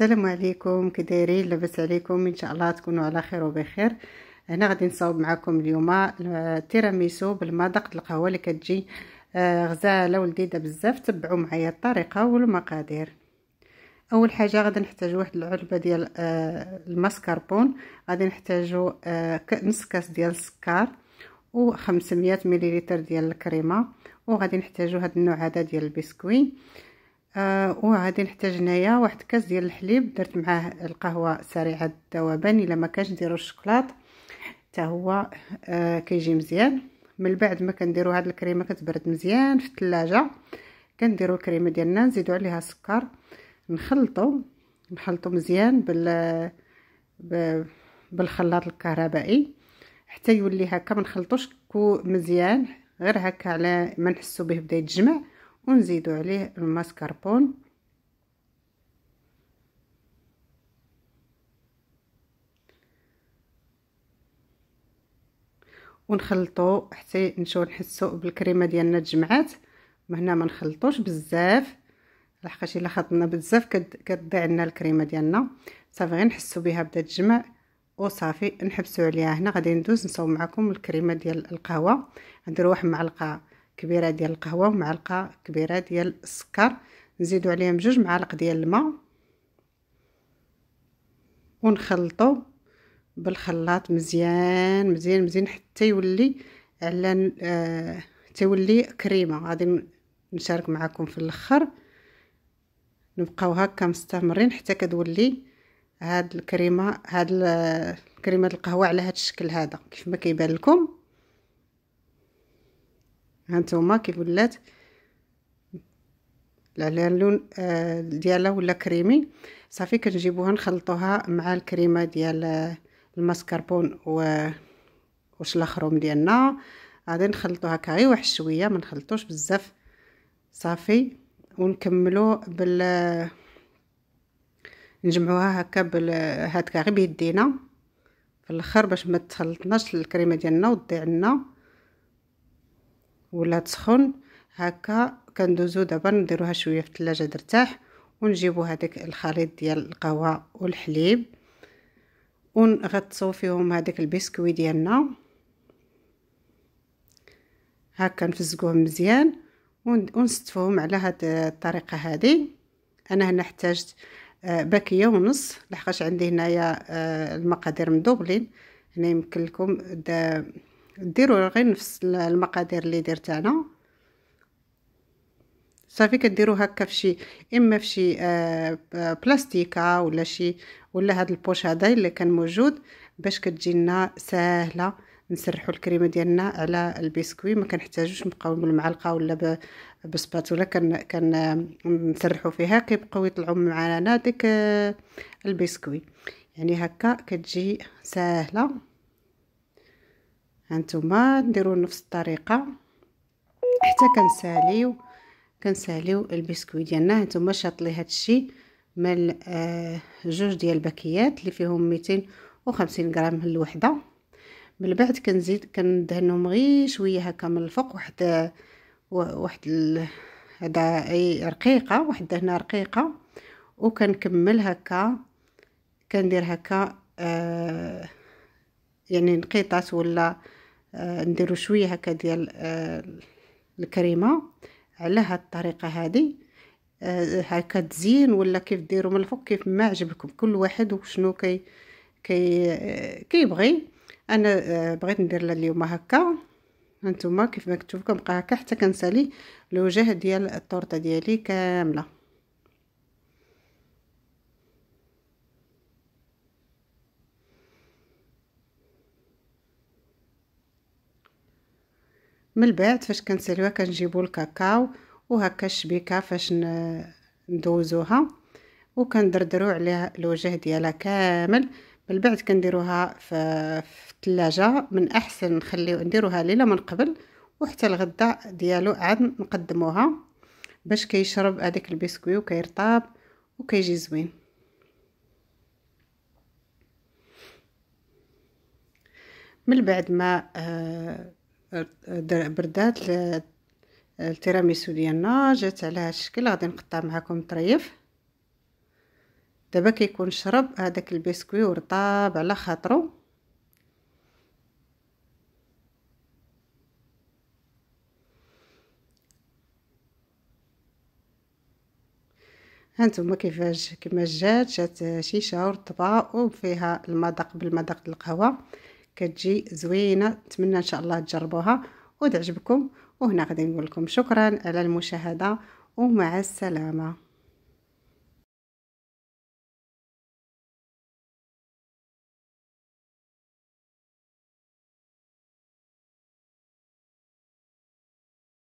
السلام عليكم كدايرين لاباس عليكم ان شاء الله تكونوا على خير وبخير هنا غادي نصاوب معكم اليوم آه، تيراميسو بالمذاق القهوه اللي كتجي آه، غزاله ولذيذه بزاف تبعوا معايا الطريقه والمقادير اول حاجه غادي نحتاج واحد العلبه ديال آه، الماسكاربون غادي نحتاجو نص كاس ديال السكر و 500 مليلتر ديال الكريمه وغادي نحتاجو هذا النوع هذا ديال البسكوي آه وغادي نحتاج هنايا واحد كاس ديال الحليب درت معاه القهوه سريعه الذوبان الا ما كانش ديروا الشوكولات حتى هو آه، كيجي مزيان من بعد ما كنديروا هاد الكريمه كتبرد مزيان في الثلاجه كنديروا الكريمه ديالنا نزيدوا عليها السكر نخلطوا نخلطوا مزيان بال بالخلاط الكهربائي حتى يولي هكا ما نخلطوش مزيان غير هكا على ما نحسو به بدا يتجمع ونزيدو عليه الماسكربون ونخلطو حتى نشوف نحسو بالكريمه ديالنا تجمعات هنا ما نخلطوش بزاف لحقاش الا خلطنا بزاف كتضيع لنا الكريمه ديالنا صافي غير نحسو بها بدا تجمع وصافي نحبسو عليها هنا غادي ندوز نصاوب معكم الكريمه ديال القهوه نديرو واحد معلقه كبيره ديال القهوه ومعلقه كبيره ديال السكر نزيدو عليهم جوج معالق ديال الماء ونخلطو بالخلاط مزيان مزيان مزيان حتى يولي على آه، حتى يولي كريمه غادي نشارك معكم في الاخر نبقاو هكا مستمرين حتى كتولي هاد الكريمه هاد الكريمه القهوه على هاد الشكل هذا كيف ما كيبان لكم هانتوما كيف ولات على اللون آه، ديالها ولا كريمي صافي كنجيبوها نخلطوها مع الكريمه ديال آه، الماسكربون و وشلاخروم ديالنا غادي نخلطوها كاي واحد شويه ما نخلطوش بزاف صافي ونكملو بال نجمعوها هكا بال هاد غير بيدينا في الاخر باش ما تخلطناش الكريمه ديالنا وتضيع لنا ولات تسخن هكا كندوزو دابا نديروها شويه في الثلاجه ترتاح ونجيبو هذاك الخليط ديال القهوه والحليب ونغطسو فيهم هذاك البسكوي ديالنا هكا نفزقوهم مزيان ونستفوهم على هاد الطريقه هذه انا هنا احتاجت آه، باكيه ونص لحقاش عندي هنايا آه، المقادير مدوبلين هنا يمكن لكم ديروا غير نفس المقادير اللي درت انا صافي كديروا هكا فشي اما فشي آه بلاستيكه ولا شي ولا هذا البوش هذا اللي كان موجود باش كتجينا سهله نسرحوا الكريمه ديالنا على البسكوي ما كنحتاجوش نبقاو بالمعلقه ولا بسباتولا كن كنسرحوا فيها كيبقاو يطلعوا معنا ديك آه، البسكوي يعني هكا كتجي سهله هانتوما نديرو نفس الطريقه حتى كنساليو كنساليو البسكوي ديالنا هانتوما شاطلي هادشي مال آه، جوج ديال الباكيات اللي فيهم 250 غرام الوحده من بعد كنزيد كندهنهم غير شويه هكا من الفوق واحد واحد هذا رقيقه واحد دهنه رقيقه وكنكمل هكا كندير هكا آه يعني نقيطات ولا آه، نديرو شويه هكا ديال آه، الكريمه على هاد الطريقه هادي آه، هكا تزين ولا كيف ديروا من الفوق كيف ما عجبكم كل واحد وشنو كي كي كيبغي انا بغيت ندير لها اليوم هكا هانتوما كيف ما كتشوفوا كنبقى هكا حتى كنسالي الوجه ديال التورته ديالي كامله من بعد فاش كنسالوها كنجيبو الكاكاو وهكا الشبيكه فاش ندوزوها وكندردرو عليها الوجه ديالها كامل من بعد كنديروها في الثلاجه من احسن نخليو نديروها ليله من قبل وحتى الغدا ديالو عاد نقدموها باش كيشرب هذاك البسكوي وكيرطاب وكيجي زوين من بعد ما آه بردات التيراميسو ديالنا جات على هذا الشكل غادي نقطع معكم طريف دابا كيكون شرب هذاك البسكوي ورطاب على خاطرو هانتوما كيفاش كما جات جات شيشه ورطبه وفيها المذاق بالمذاق القهوه كتجي زوينه نتمنى ان شاء الله تجربوها وتعجبكم وهنا غادي نقول لكم شكرا على المشاهده ومع السلامه